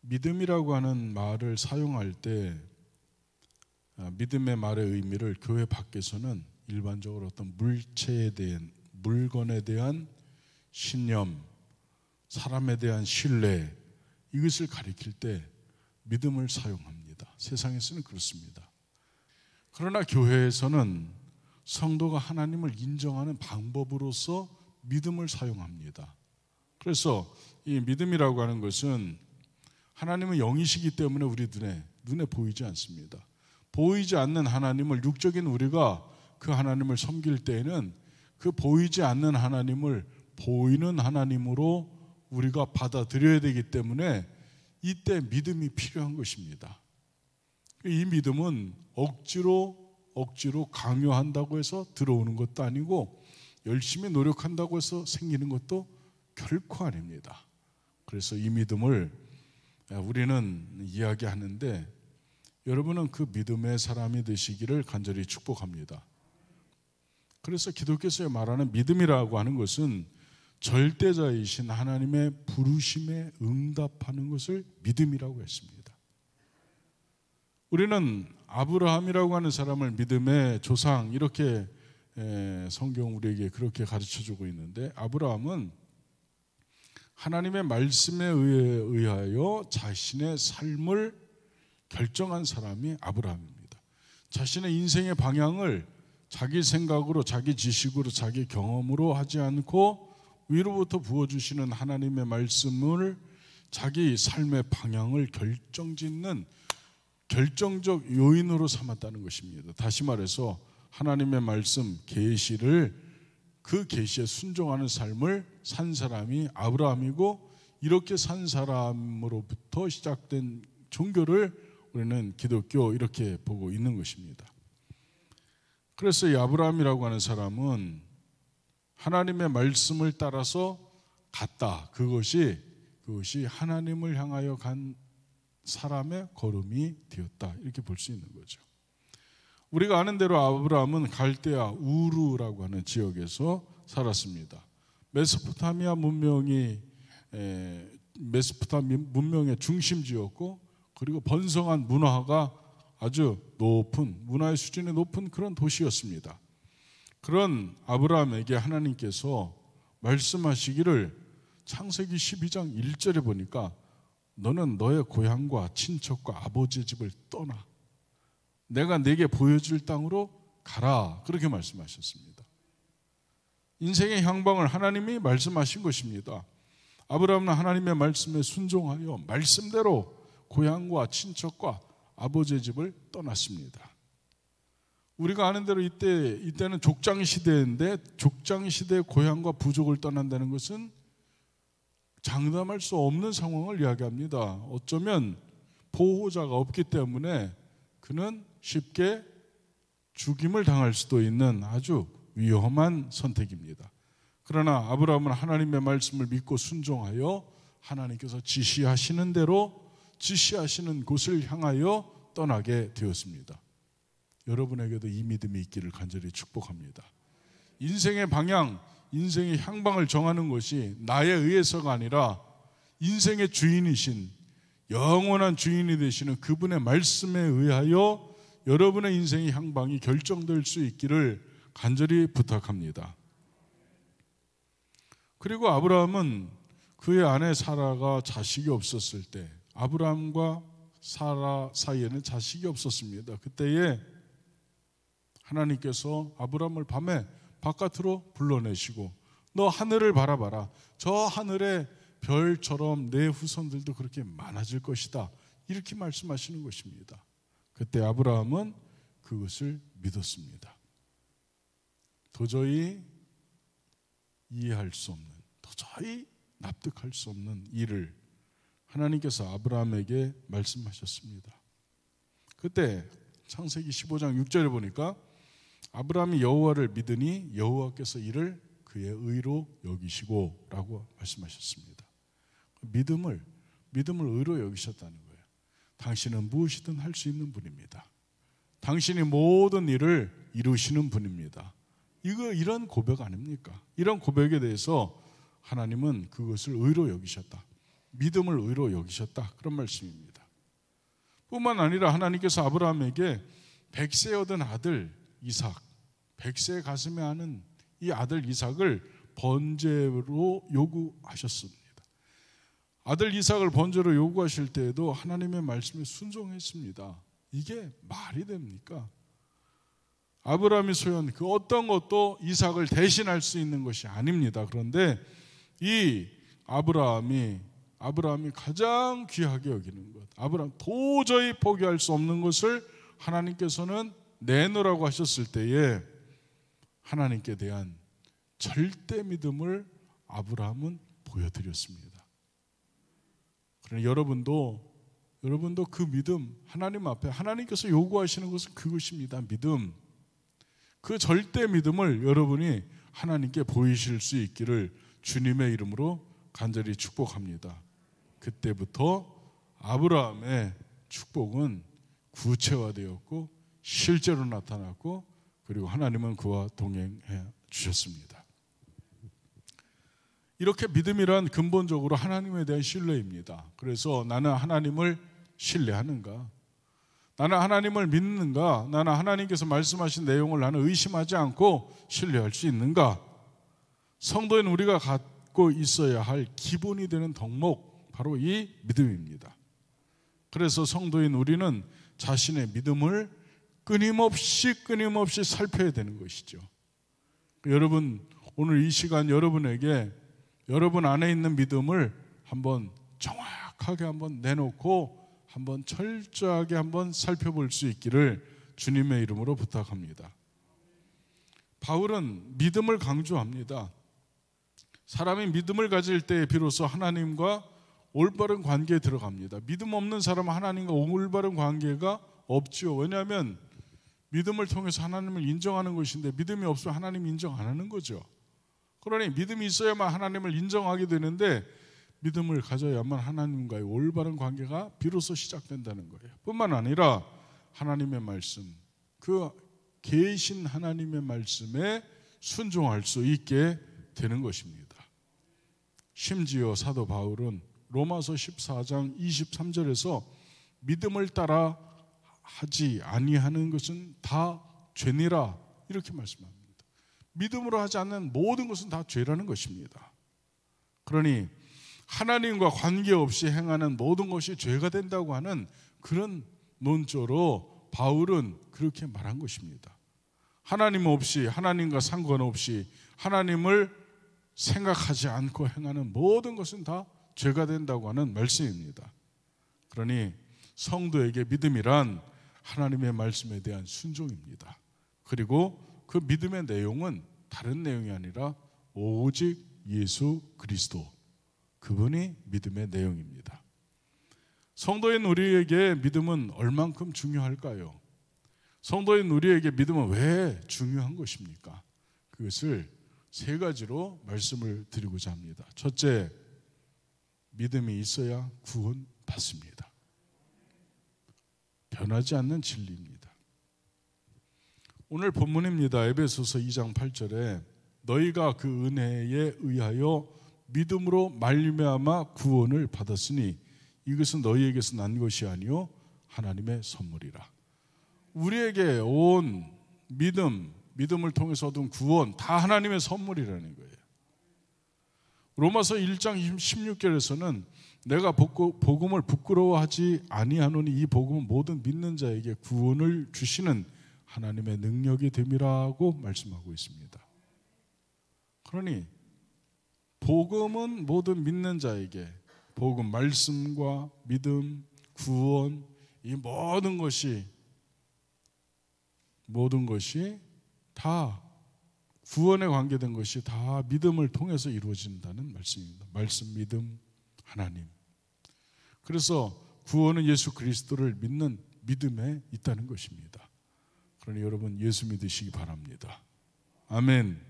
믿음이라고 하는 말을 사용할 때 아, 믿음의 말의 의미를 교회 밖에서는 일반적으로 어떤 물체에 대한 물건에 대한 신념, 사람에 대한 신뢰 이것을 가리킬 때 믿음을 사용합니다. 세상에서는 그렇습니다. 그러나 교회에서는 성도가 하나님을 인정하는 방법으로서 믿음을 사용합니다. 그래서 이 믿음이라고 하는 것은 하나님은 영이시기 때문에 우리 눈에 눈에 보이지 않습니다. 보이지 않는 하나님을 육적인 우리가 그 하나님을 섬길 때에는 그 보이지 않는 하나님을 보이는 하나님으로 우리가 받아들여야 되기 때문에 이때 믿음이 필요한 것입니다. 이 믿음은 억지로 억지로 강요한다고 해서 들어오는 것도 아니고 열심히 노력한다고 해서 생기는 것도 결코 아닙니다. 그래서 이 믿음을 우리는 이야기하는데 여러분은 그 믿음의 사람이 되시기를 간절히 축복합니다. 그래서 기독교에서 말하는 믿음이라고 하는 것은 절대자이신 하나님의 부르심에 응답하는 것을 믿음이라고 했습니다. 우리는 아브라함이라고 하는 사람을 믿음의 조상 이렇게 성경 우리에게 그렇게 가르쳐 주고 있는데 아브라함은 하나님의 말씀에 의하여 자신의 삶을 결정한 사람이 아브라함입니다. 자신의 인생의 방향을 자기 생각으로, 자기 지식으로, 자기 경험으로 하지 않고 위로부터 부어주시는 하나님의 말씀을 자기 삶의 방향을 결정짓는 결정적 요인으로 삼았다는 것입니다. 다시 말해서 하나님의 말씀 계시를 그 계시에 순종하는 삶을 산 사람이 아브라함이고 이렇게 산 사람으로부터 시작된 종교를 우리는 기독교 이렇게 보고 있는 것입니다. 그래서 이 아브라함이라고 하는 사람은 하나님의 말씀을 따라서 갔다. 그것이 그것이 하나님을 향하여 간 사람의 걸음이 되었다. 이렇게 볼 수 있는 거죠. 우리가 아는 대로 아브라함은 갈대아 우르라고 하는 지역에서 살았습니다. 메소포타미아 문명이 에, 메소포타미 문명의 중심지였고 그리고 번성한 문화가 아주 높은 문화의 수준이 높은 그런 도시였습니다. 그런 아브라함에게 하나님께서 말씀하시기를 창세기 12장 1절에 보니까 너는 너의 고향과 친척과 아버지 집을 떠나 내가 네게 보여줄 땅으로 가라 그렇게 말씀하셨습니다. 인생의 향방을 하나님이 말씀하신 것입니다. 아브라함은 하나님의 말씀에 순종하여 말씀대로 고향과 친척과 아버지 집을 떠났습니다. 우리가 아는 대로 이때 이때는 족장 시대인데 족장 시대 고향과 부족을 떠난다는 것은 장담할 수 없는 상황을 이야기합니다. 어쩌면 보호자가 없기 때문에 그는 쉽게 죽임을 당할 수도 있는 아주 위험한 선택입니다. 그러나 아브라함은 하나님의 말씀을 믿고 순종하여 하나님께서 지시하시는 대로 지시하시는 곳을 향하여 떠나게 되었습니다. 여러분에게도 이 믿음이 있기를 간절히 축복합니다. 인생의 방향, 인생의 향방을 정하는 것이 나에 의해서가 아니라 인생의 주인이신 영원한 주인이 되시는 그분의 말씀에 의하여 여러분의 인생의 향방이 결정될 수 있기를 간절히 부탁합니다. 그리고 아브라함은 그의 아내 사라가 자식이 없었을 때 아브라함과 사라 사이에는 자식이 없었습니다. 그때에 하나님께서 아브라함을 밤에 바깥으로 불러내시고 너 하늘을 바라봐라. 저 하늘에 별처럼 내 후손들도 그렇게 많아질 것이다. 이렇게 말씀하시는 것입니다. 그때 아브라함은 그것을 믿었습니다. 도저히 이해할 수 없는, 도저히 납득할 수 없는 일을 하나님께서 아브라함에게 말씀하셨습니다. 그때 창세기 15장 6절을 보니까 아브라함이 여호와를 믿으니 여호와께서 이를 그의 의로 여기시고라고 말씀하셨습니다. 믿음을 믿음을 의로 여기셨다는 거예요. 당신은 무엇이든 할 수 있는 분입니다. 당신이 모든 일을 이루시는 분입니다. 이거 이런 고백 아닙니까? 이런 고백에 대해서 하나님은 그것을 의로 여기셨다. 믿음을 의로 여기셨다. 그런 말씀입니다. 뿐만 아니라 하나님께서 아브라함에게 백세 얻은 아들 이삭, 백세 가슴에 하는 이 아들 이삭을 번제로 요구하셨습니다. 아들 이삭을 번제로 요구하실 때에도 하나님의 말씀에 순종했습니다. 이게 말이 됩니까? 아브라함이 소연 그 어떤 것도 이삭을 대신할 수 있는 것이 아닙니다. 그런데 이 아브라함이 아브라함이 가장 귀하게 여기는 것, 아브라함 도저히 포기할 수 없는 것을 하나님께서는 내놓으라고 하셨을 때에 하나님께 대한 절대 믿음을 아브라함은 보여드렸습니다. 그러니 여러분도 여러분도 그 믿음 하나님 앞에 하나님께서 요구하시는 것은 그것입니다. 믿음. 그 절대 믿음을 여러분이 하나님께 보이실 수 있기를 주님의 이름으로 간절히 축복합니다. 그때부터 아브라함의 축복은 구체화되었고 실제로 나타났고 그리고 하나님은 그와 동행해 주셨습니다. 이렇게 믿음이란 근본적으로 하나님에 대한 신뢰입니다. 그래서 나는 하나님을 신뢰하는가? 나는 하나님을 믿는가? 나는 하나님께서 말씀하신 내용을 나는 의심하지 않고 신뢰할 수 있는가? 성도인 우리가 갖고 있어야 할 기본이 되는 덕목, 바로 이 믿음입니다. 그래서 성도인 우리는 자신의 믿음을 끊임없이 끊임없이 살펴야 되는 것이죠. 여러분, 오늘 이 시간 여러분에게 여러분 안에 있는 믿음을 한번 정확하게 한번 내놓고 한번 철저하게 한번 살펴볼 수 있기를 주님의 이름으로 부탁합니다. 바울은 믿음을 강조합니다. 사람이 믿음을 가질 때 비로소 하나님과 올바른 관계에 들어갑니다. 믿음 없는 사람은 하나님과 올바른 관계가 없지 왜냐하면 믿음을 통해서 하나님을 인정하는 것인데 믿음이 없으면 하나님 인정 안 하는 거죠. 그러니 믿음이 있어야만 하나님을 인정하게 되는데 믿음을 가져야만 하나님과의 올바른 관계가 비로소 시작된다는 거예요. 뿐만 아니라 하나님의 말씀, 그 계신 하나님의 말씀에 순종할 수 있게 되는 것입니다. 심지어 사도 바울은 로마서 14장 23절에서 믿음을 따라 하지 아니하는 것은 다 죄니라 이렇게 말씀합니다. 믿음으로 하지 않는 모든 것은 다 죄라는 것입니다. 그러니 하나님과 관계없이 행하는 모든 것이 죄가 된다고 하는 그런 논조로 바울은 그렇게 말한 것입니다. 하나님 없이 하나님과 상관없이 하나님을 생각하지 않고 행하는 모든 것은 다 죄가 된다고 하는 말씀입니다. 그러니 성도에게 믿음이란 하나님의 말씀에 대한 순종입니다. 그리고 그 믿음의 내용은 다른 내용이 아니라 오직 예수 그리스도 그분이 믿음의 내용입니다. 성도인 우리에게 믿음은 얼만큼 중요할까요? 성도인 우리에게 믿음은 왜 중요한 것입니까? 그것을 세 가지로 말씀을 드리고자 합니다. 첫째, 믿음이 있어야 구원 받습니다. 변하지 않는 진리입니다. 오늘 본문입니다. 에베소서 2장 8절에 너희가 그 은혜에 의하여 믿음으로 말미암아 구원을 받았으니 이것은 너희에게서 난 것이 아니요 하나님의 선물이라. 우리에게 온 믿음, 믿음을 통해서 얻은 구원 다 하나님의 선물이라는 거예요. 로마서 1장 16절에서는 내가 복음을 부끄러워하지 아니하노니 이 복음은 모든 믿는 자에게 구원을 주시는 하나님의 능력이 됨이라고 말씀하고 있습니다. 그러니 복음은 모든 믿는 자에게 복음 말씀과 믿음, 구원 이 모든 것이 모든 것이 다 구원에 관계된 것이 다 믿음을 통해서 이루어진다는 말씀입니다. 말씀 믿음 하나님 그래서 구원은 예수 그리스도를 믿는 믿음에 있다는 것입니다. 그러니 여러분 예수 믿으시기 바랍니다. 아멘.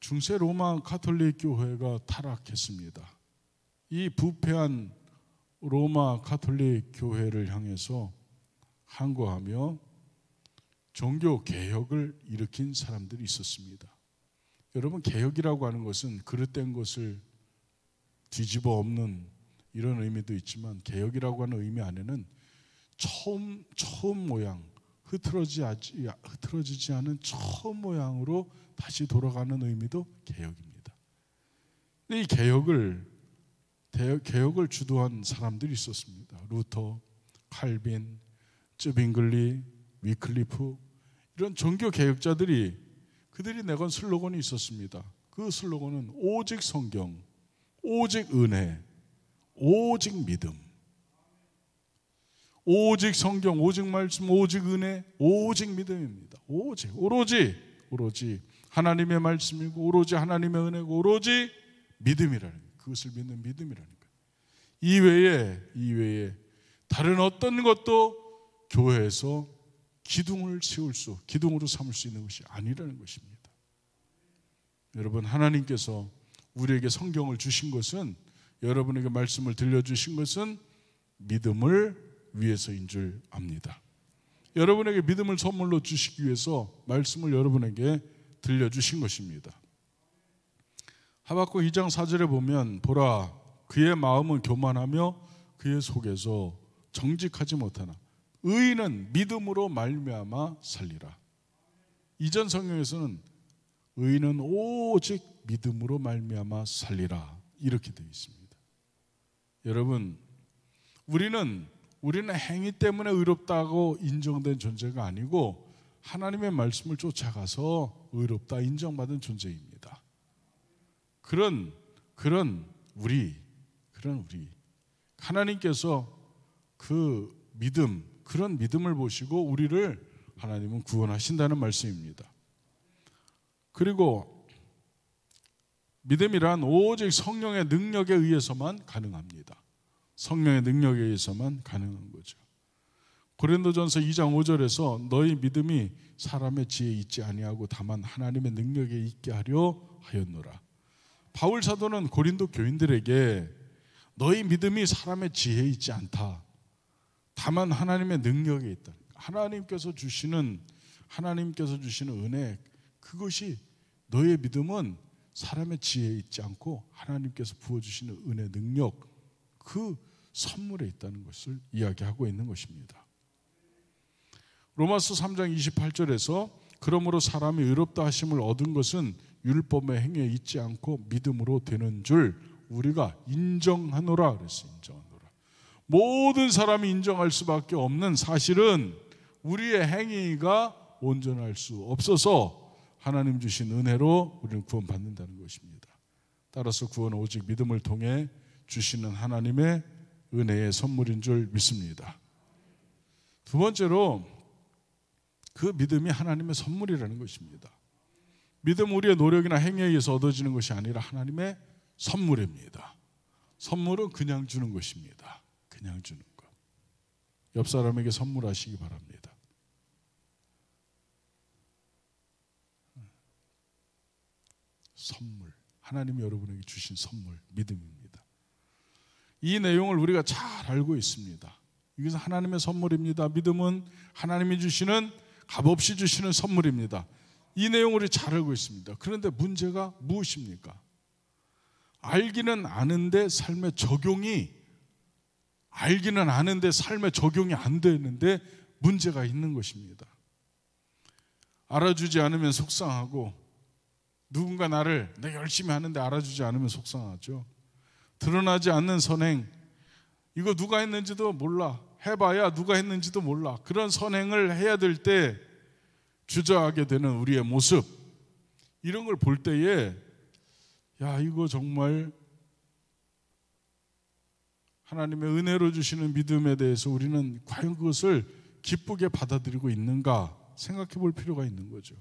중세 로마 카톨릭 교회가 타락했습니다. 이 부패한 로마 카톨릭 교회를 향해서 항거하며 종교 개혁을 일으킨 사람들이 있었습니다. 여러분 개혁이라고 하는 것은 그릇된 것을 뒤집어 없는 이런 의미도 있지만 개혁이라고 하는 의미 안에는 처음 처음 모양 흐트러지지 흐트러지지 않은 처음 모양으로 다시 돌아가는 의미도 개혁입니다. 이 개혁을 개혁을 주도한 사람들이 있었습니다. 루터, 칼빈, 쯔빙글리, 위클리프 이런 종교 개혁자들이 그들이 내건 슬로건이 있었습니다. 그 슬로건은 오직 성경 오직 은혜, 오직 믿음, 오직 성경, 오직 말씀, 오직 은혜, 오직 믿음입니다. 오직, 오로지, 오로지 하나님의 말씀이고, 오로지 하나님의 은혜고, 오로지 믿음이라는 거예요. 그것을 믿는 믿음이라는 거예요. 이외에, 이외에 다른 어떤 것도 교회에서 기둥을 세울 수, 기둥으로 삼을 수 있는 것이 아니라는 것입니다. 여러분, 하나님께서 우리에게 성경을 주신 것은 여러분에게 말씀을 들려주신 것은 믿음을 위해서인 줄 압니다. 여러분에게 믿음을 선물로 주시기 위해서 말씀을 여러분에게 들려주신 것입니다. 하박국 2장 4절에 보면 보라 그의 마음은 교만하며 그의 속에서 정직하지 못하나 의인은 믿음으로 말미암아 살리라. 이전 성경에서는 의인은 오직 믿음으로 말미암아 살리라 이렇게 되어 있습니다. 여러분, 우리는 우리는 행위 때문에 의롭다고 인정된 존재가 아니고 하나님의 말씀을 쫓아가서 의롭다 인정받은 존재입니다. 그런 그런 우리 그런 우리 하나님께서 그 믿음 그런 믿음을 보시고 우리를 하나님은 구원하신다는 말씀입니다. 그리고 믿음이란 오직 성령의 능력에 의해서만 가능합니다. 성령의 능력에 의해서만 가능한 거죠. 고린도전서 2장 5절에서 너희 믿음이 사람의 지혜 있지 아니하고 다만 하나님의 능력에 있게 하려 하였노라. 바울 사도는 고린도 교인들에게 너희 믿음이 사람의 지혜에 있지 않다. 다만 하나님의 능력에 있다. 하나님께서 주시는 하나님께서 주시는 은혜 그것이 너의 믿음은 사람의 지혜에 있지 않고 하나님께서 부어주시는 은혜 능력 그 선물에 있다는 것을 이야기하고 있는 것입니다. 로마서 3장 28절에서 그러므로 사람이 의롭다 하심을 얻은 것은 율법의 행위에 있지 않고 믿음으로 되는 줄 우리가 인정하노라 그랬어 인정하노라. 모든 사람이 인정할 수밖에 없는 사실은 우리의 행위가 온전할 수 없어서 하나님 주신 은혜로 우리는 구원받는다는 것입니다. 따라서 구원은 오직 믿음을 통해 주시는 하나님의 은혜의 선물인 줄 믿습니다. 두 번째로 그 믿음이 하나님의 선물이라는 것입니다. 믿음 우리의 노력이나 행위에 의해서 얻어지는 것이 아니라 하나님의 선물입니다. 선물은 그냥 주는 것입니다. 그냥 주는 것. 옆 사람에게 선물하시기 바랍니다. 선물. 하나님이 여러분에게 주신 선물, 믿음입니다. 이 내용을 우리가 잘 알고 있습니다. 이것은 하나님의 선물입니다. 믿음은 하나님이 주시는 값없이 주시는 선물입니다. 이 내용을 우리 잘 알고 있습니다. 그런데 문제가 무엇입니까? 알기는 아는데 삶의 적용이 알기는 아는데 삶의 적용이 안 되는데 문제가 있는 것입니다. 알아주지 않으면 속상하고 누군가 나를 내가 열심히 하는데 알아주지 않으면 속상하죠. 드러나지 않는 선행, 이거 누가 했는지도 몰라. 해봐야 누가 했는지도 몰라. 그런 선행을 해야 될 때 주저하게 되는 우리의 모습, 이런 걸 볼 때에, 야, 이거 정말 하나님의 은혜로 주시는 믿음에 대해서 우리는 과연 그것을 기쁘게 받아들이고 있는가 생각해 볼 필요가 있는 거죠.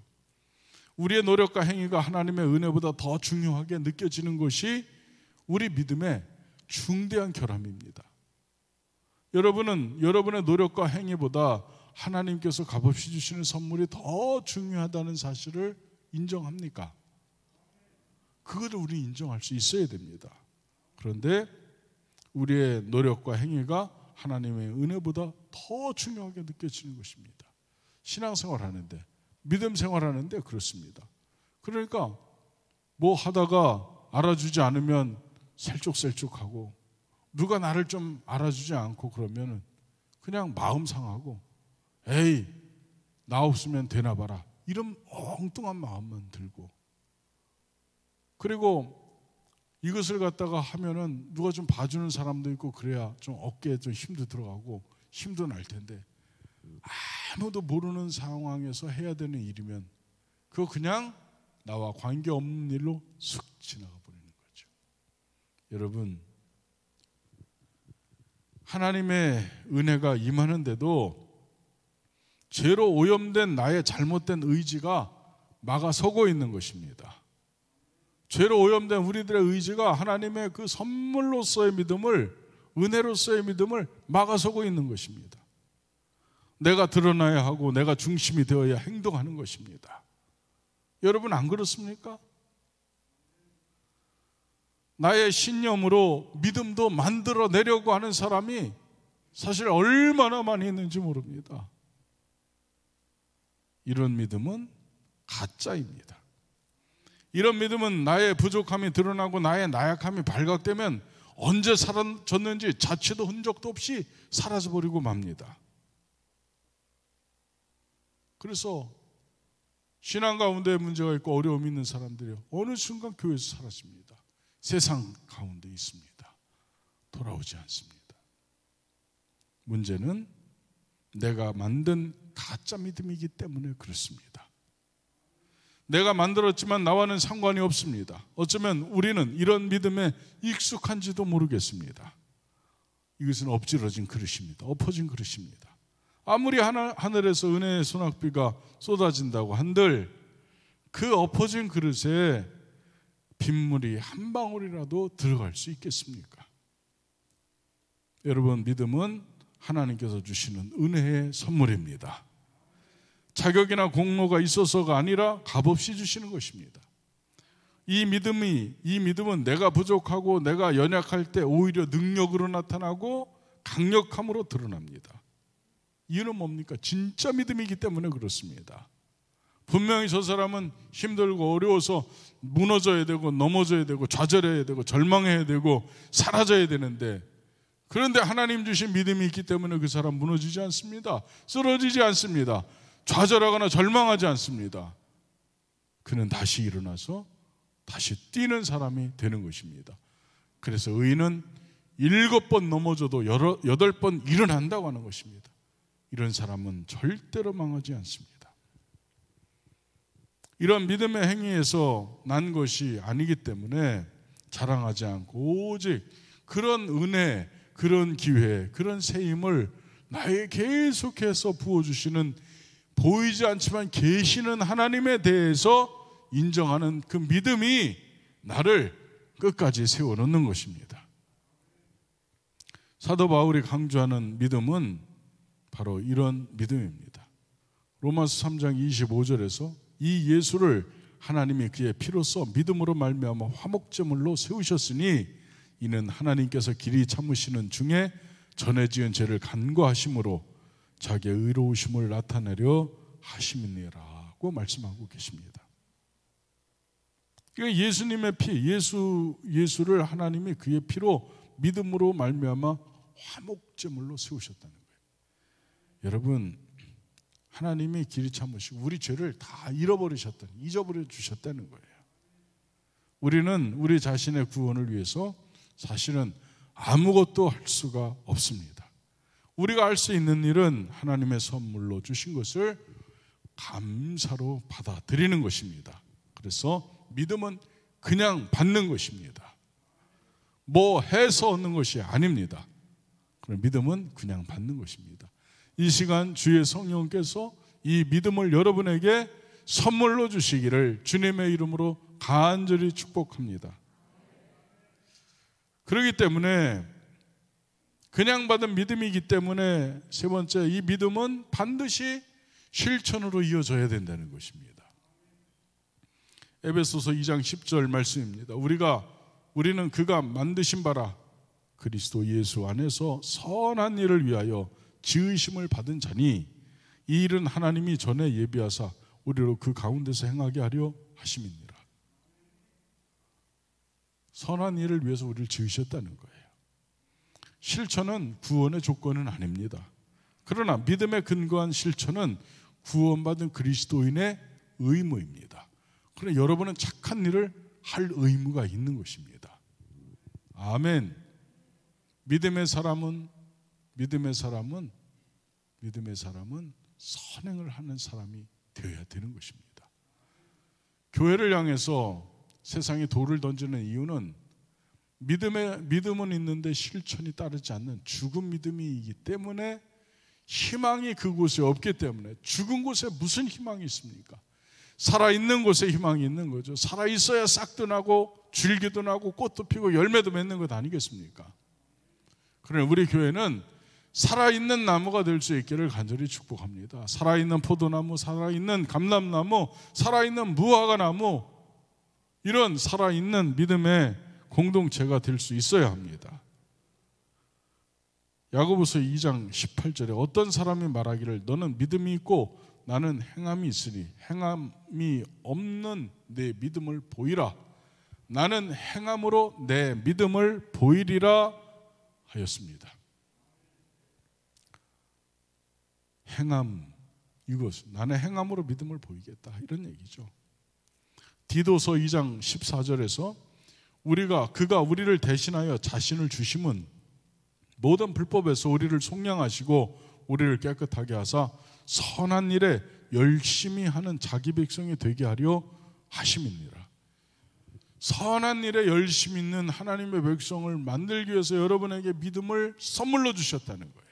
우리의 노력과 행위가 하나님의 은혜보다 더 중요하게 느껴지는 것이 우리 믿음의 중대한 결함입니다. 여러분은 여러분의 노력과 행위보다 하나님께서 값없이 주시는 선물이 더 중요하다는 사실을 인정합니까? 그거를 우리 인정할 수 있어야 됩니다. 그런데 우리의 노력과 행위가 하나님의 은혜보다 더 중요하게 느껴지는 것입니다. 신앙생활 하는데 믿음 생활하는데 그렇습니다. 그러니까 뭐 하다가 알아주지 않으면 셀쭉셀쭉하고 누가 나를 좀 알아주지 않고 그러면은 그냥 마음 상하고 에이 나 없으면 되나 봐라 이런 엉뚱한 마음만 들고 그리고 이것을 갖다가 하면은 누가 좀 봐주는 사람도 있고 그래야 좀 어깨에 좀 힘도 들어가고 힘도 날 텐데 아무도 모르는 상황에서 해야 되는 일이면 그거 그냥 나와 관계없는 일로 쑥 지나가 버리는 거죠. 여러분, 하나님의 은혜가 임하는데도 죄로 오염된 나의 잘못된 의지가 막아서고 있는 것입니다. 죄로 오염된 우리들의 의지가 하나님의 그 선물로서의 믿음을, 은혜로서의 믿음을 막아서고 있는 것입니다. 내가 드러나야 하고 내가 중심이 되어야 행동하는 것입니다. 여러분 안 그렇습니까? 나의 신념으로 믿음도 만들어 내려고 하는 사람이 사실 얼마나 많이 있는지 모릅니다. 이런 믿음은 가짜입니다. 이런 믿음은 나의 부족함이 드러나고 나의 나약함이 발각되면 언제 사라졌는지 자체도 흔적도 없이 사라져버리고 맙니다. 그래서 신앙 가운데 문제가 있고 어려움이 있는 사람들이 어느 순간 교회에서 사라집니다. 세상 가운데 있습니다. 돌아오지 않습니다. 문제는 내가 만든 가짜 믿음이기 때문에 그렇습니다. 내가 만들었지만 나와는 상관이 없습니다. 어쩌면 우리는 이런 믿음에 익숙한지도 모르겠습니다. 이것은 엎질러진 그릇입니다. 엎어진 그릇입니다. 아무리 하늘에서 은혜의 소낙비가 쏟아진다고 한들 그 엎어진 그릇에 빗물이 한 방울이라도 들어갈 수 있겠습니까? 여러분 믿음은 하나님께서 주시는 은혜의 선물입니다. 자격이나 공로가 있어서가 아니라 값없이 주시는 것입니다. 이 믿음이 이 믿음은 내가 부족하고 내가 연약할 때 오히려 능력으로 나타나고 강력함으로 드러납니다. 이유는 뭡니까? 진짜 믿음이기 때문에 그렇습니다. 분명히 저 사람은 힘들고 어려워서 무너져야 되고 넘어져야 되고 좌절해야 되고 절망해야 되고 사라져야 되는데 그런데 하나님 주신 믿음이 있기 때문에 그 사람 무너지지 않습니다. 쓰러지지 않습니다. 좌절하거나 절망하지 않습니다. 그는 다시 일어나서 다시 뛰는 사람이 되는 것입니다. 그래서 의인은 일곱 번 넘어져도 여덟 번 일어난다고 하는 것입니다. 이런 사람은 절대로 망하지 않습니다. 이런 믿음의 행위에서 난 것이 아니기 때문에 자랑하지 않고 오직 그런 은혜, 그런 기회, 그런 세임을 나에 계속해서 부어주시는 보이지 않지만 계시는 하나님에 대해서 인정하는 그 믿음이 나를 끝까지 세워놓는 것입니다. 사도 바울이 강조하는 믿음은 바로 이런 믿음입니다. 로마서 3장 25절에서 이 예수를 하나님이 그의 피로써 믿음으로 말미암아 화목제물로 세우셨으니 이는 하나님께서 길이 참으시는 중에 전에 지은 죄를 간과하심으로 자기의 의로우심을 나타내려 하심이니라고 말씀하고 계십니다. 그러니까 예수님의 피, 예수 예수를 하나님이 그의 피로 믿음으로 말미암아 화목제물로 세우셨다는 여러분 하나님이 길이 참으시고 우리 죄를 다 잃어버리셨던 잊어버려 주셨다는 거예요. 우리는 우리 자신의 구원을 위해서 사실은 아무것도 할 수가 없습니다. 우리가 할 수 있는 일은 하나님의 선물로 주신 것을 감사로 받아들이는 것입니다. 그래서 믿음은 그냥 받는 것입니다. 뭐 해서 얻는 것이 아닙니다. 그럼 믿음은 그냥 받는 것입니다. 이 시간 주의 성령께서 이 믿음을 여러분에게 선물로 주시기를 주님의 이름으로 간절히 축복합니다. 그렇기 때문에 그냥 받은 믿음이기 때문에 세 번째 이 믿음은 반드시 실천으로 이어져야 된다는 것입니다. 에베소서 2장 10절 말씀입니다. 우리가 우리는 그가 만드신 바라 그리스도 예수 안에서 선한 일을 위하여 지으심을 받은 자니 이 일은 하나님이 전에 예비하사 우리로 그 가운데서 행하게 하려 하심이니라. 선한 일을 위해서 우리를 지으셨다는 거예요. 실천은 구원의 조건은 아닙니다. 그러나 믿음에 근거한 실천은 구원받은 그리스도인의 의무입니다. 그러나 여러분은 착한 일을 할 의무가 있는 것입니다. 아멘. 믿음의 사람은 믿음의 사람은 믿음의 사람은 선행을 하는 사람이 되어야 되는 것입니다. 교회를 향해서 세상에 돌을 던지는 이유는 믿음의 믿음은 있는데 실천이 따르지 않는 죽은 믿음이기 때문에 희망이 그곳에 없기 때문에 죽은 곳에 무슨 희망이 있습니까? 살아있는 곳에 희망이 있는 거죠. 살아있어야 싹도 나고 줄기도 나고 꽃도 피고 열매도 맺는 것 아니겠습니까? 그러나 우리 교회는 살아있는 나무가 될 수 있기를 간절히 축복합니다. 살아있는 포도나무, 살아있는 감람나무, 살아있는 무화과나무, 이런 살아있는 믿음의 공동체가 될 수 있어야 합니다. 야고보서 2장 18절에 어떤 사람이 말하기를 너는 믿음이 있고 나는 행함이 있으니 행함이 없는 내 믿음을 보이라 나는 행함으로 내 믿음을 보이리라 하였습니다. 행함 이것 나는 행함으로 믿음을 보이겠다 이런 얘기죠. 디도서 2장 14절에서 우리가 그가 우리를 대신하여 자신을 주심은 모든 불법에서 우리를 속량하시고 우리를 깨끗하게 하사 선한 일에 열심히 하는 자기 백성이 되게 하려 하심이니라. 선한 일에 열심 있는 하나님의 백성을 만들기 위해서 여러분에게 믿음을 선물로 주셨다는 거예요.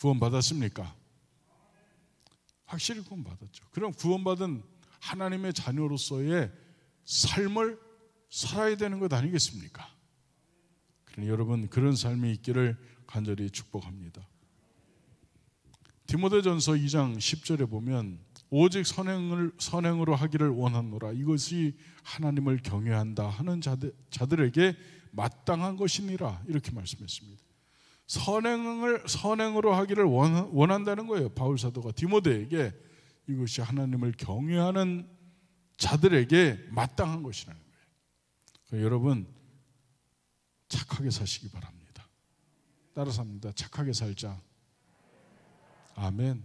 구원받았습니까? 확실히 구원받았죠. 그럼 구원받은 하나님의 자녀로서의 삶을 살아야 되는 것 아니겠습니까? 그러니 여러분 그런 삶이 있기를 간절히 축복합니다. 디모데전서 2장 10절에 보면 오직 선행을 선행으로 하기를 원하노라 이것이 하나님을 경외한다 하는 자들, 자들에게 마땅한 것이니라 이렇게 말씀했습니다. 선행을 선행으로 하기를 원, 한다는 거예요. 바울 사도가 디모데에게 이것이 하나님을 경외하는 자들에게 마땅한 것이라는 거예요. 그러니까 여러분 착하게 사시기 바랍니다. 따라서 합니다. 착하게 살자. 아멘.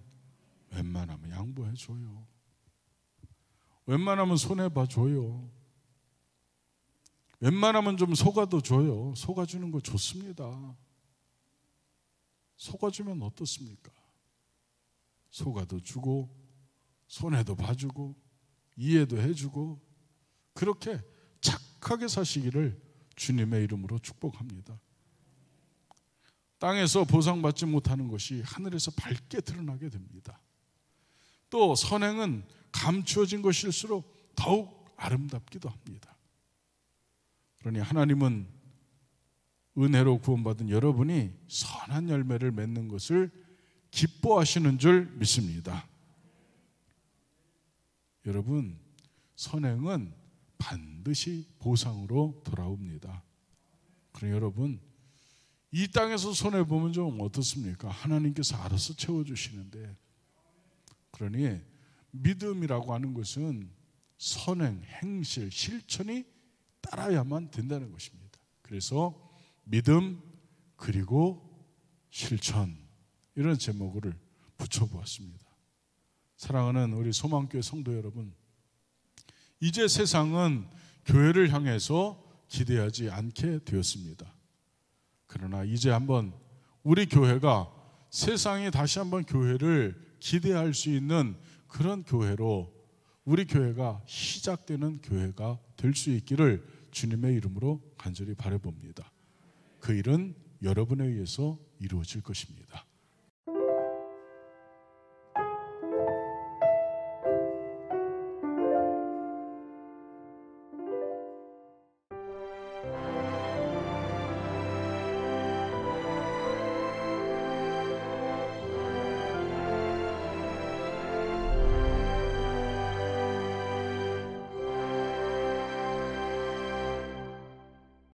웬만하면 양보해 줘요. 웬만하면 손해 봐 줘요. 웬만하면 좀 속아도 줘요. 속아주는 거 좋습니다. 속아주면 어떻습니까? 속아도 주고 손해도 봐주고 이해도 해주고 그렇게 착하게 사시기를 주님의 이름으로 축복합니다. 땅에서 보상받지 못하는 것이 하늘에서 밝게 드러나게 됩니다. 또 선행은 감추어진 것일수록 더욱 아름답기도 합니다. 그러니 하나님은 은혜로 구원받은 여러분이 선한 열매를 맺는 것을 기뻐하시는 줄 믿습니다. 여러분, 선행은 반드시 보상으로 돌아옵니다. 그럼 여러분, 이 땅에서 손해보면 좀 어떻습니까? 하나님께서 알아서 채워주시는데. 그러니 믿음이라고 하는 것은 선행, 행실, 실천이 따라야만 된다는 것입니다. 그래서 믿음, 그리고 실천. 이런 제목을 붙여보았습니다. 사랑하는 우리 소망교회 성도 여러분, 이제 세상은 교회를 향해서 기대하지 않게 되었습니다. 그러나 이제 한번 우리 교회가 세상이 다시 한번 교회를 기대할 수 있는 그런 교회로 우리 교회가 시작되는 교회가 될 수 있기를 주님의 이름으로 간절히 바라봅니다. 그 일은 여러분에 의해서 이루어질 것입니다.